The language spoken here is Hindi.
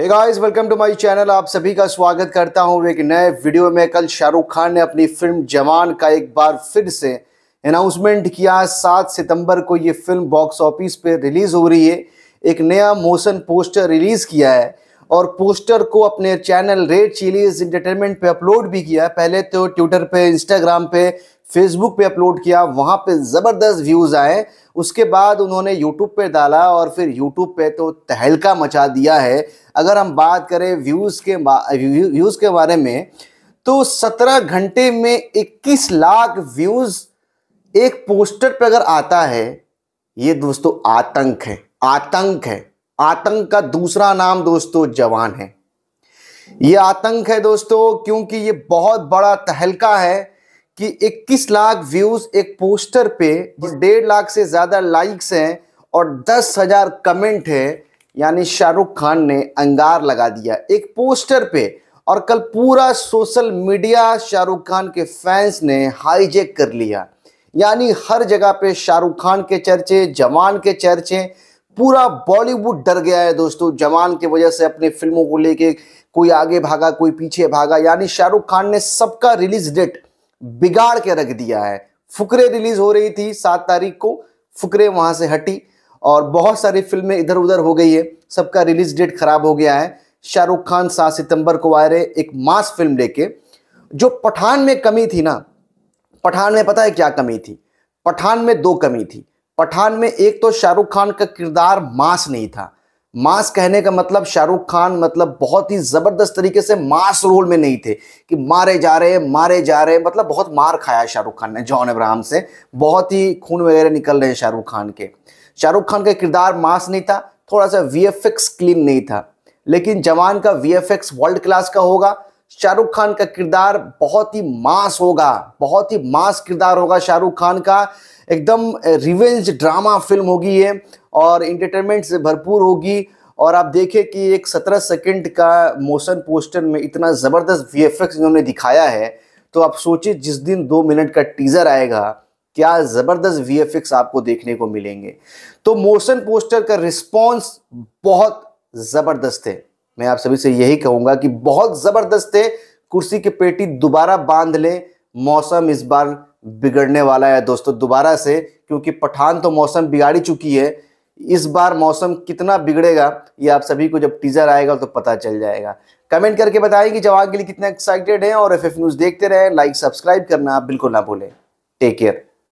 Hey guys welcome to my channel आप सभी का स्वागत करता हूं एक नए वीडियो में कल शाहरुख खान ने अपनी फिल्म जवान का एक बार फिर से अनाउंसमेंट किया सात सितंबर को ये फिल्म बॉक्स ऑफिस पे रिलीज़ हो रही है एक नया मोशन पोस्टर रिलीज़ किया है और पोस्टर को अपने चैनल रेड चिलीज इंटरटेनमेंट पे अपलोड भी किया है पहले तो ट्विटर पे इंस्टाग्राम पे फेसबुक पे अपलोड किया वहाँ पे ज़बरदस्त व्यूज़ आए उसके बाद उन्होंने यूट्यूब पे डाला और फिर यूट्यूब पे तो तहलका मचा दिया है अगर हम बात करें व्यूज़ के व्यूज़ के बारे में तो 17 घंटे में 21 लाख व्यूज़ एक पोस्टर पे अगर आता है ये दोस्तों आतंक है आतंक है आतंक का दूसरा नाम दोस्तों जवान है ये आतंक है दोस्तों क्योंकि ये बहुत बड़ा तहलका है कि 21 लाख व्यूज एक पोस्टर पे हाँ। डेढ़ लाख से ज्यादा लाइक्स हैं और दस हजार कमेंट है यानी शाहरुख खान ने अंगार लगा दिया एक पोस्टर पे और कल पूरा सोशल मीडिया शाहरुख खान के फैंस ने हाईजेक कर लिया यानी हर जगह पे शाहरुख खान के चर्चे जवान के चर्चे पूरा बॉलीवुड डर गया है दोस्तों जवान के वजह से अपनी फिल्मों को लेके कोई आगे भागा कोई पीछे भागा यानी शाहरुख खान ने सबका रिलीज डेट बिगाड़ के रख दिया है फुकरे रिलीज हो रही थी सात तारीख को फुकरे वहां से हटी और बहुत सारी फिल्में इधर उधर हो गई है सबका रिलीज डेट खराब हो गया है शाहरुख खान सात सितंबर को आ रहे एक मास फिल्म लेके जो पठान में कमी थी ना पठान में पता है क्या कमी थी पठान में दो कमी थी पठान में एक तो शाहरुख खान का किरदार मास नहीं था मास कहने का मतलब शाहरुख खान मतलब बहुत ही ज़बरदस्त तरीके से मास रोल में नहीं थे कि मारे जा रहे मारे जा रहे मतलब बहुत मार खाया शाहरुख खान ने जॉन अब्राहम से बहुत ही खून वगैरह निकल रहे हैं शाहरुख खान के शाहरुख खान का किरदार मास नहीं था थोड़ा सा वी क्लीन नहीं था लेकिन जवान का वी वर्ल्ड क्लास का होगा शाहरुख खान का किरदार बहुत ही मास होगा बहुत ही मास किरदार होगा शाहरुख खान का एकदम रिवेंज ड्रामा फिल्म होगी ये और इंटरटेनमेंट से भरपूर होगी और आप देखें कि एक सत्रह सेकंड का मोशन पोस्टर में इतना ज़बरदस्त वी इन्होंने दिखाया है तो आप सोचिए जिस दिन दो मिनट का टीज़र आएगा क्या ज़बरदस्त वी आपको देखने को मिलेंगे तो मोशन पोस्टर का रिस्पॉन्स बहुत ज़बरदस्त है मैं आप सभी से यही कहूंगा कि बहुत जबरदस्त है कुर्सी की पेटी दोबारा बांध लें मौसम इस बार बिगड़ने वाला है दोस्तों दोबारा से क्योंकि पठान तो मौसम बिगाड़ी चुकी है इस बार मौसम कितना बिगड़ेगा ये आप सभी को जब टीजर आएगा तो पता चल जाएगा कमेंट करके बताएं कि जवाब के लिए कितना एक्साइटेड हैं और एफ न्यूज़ देखते रहें लाइक सब्सक्राइब करना आप बिल्कुल ना भूलें टेक केयर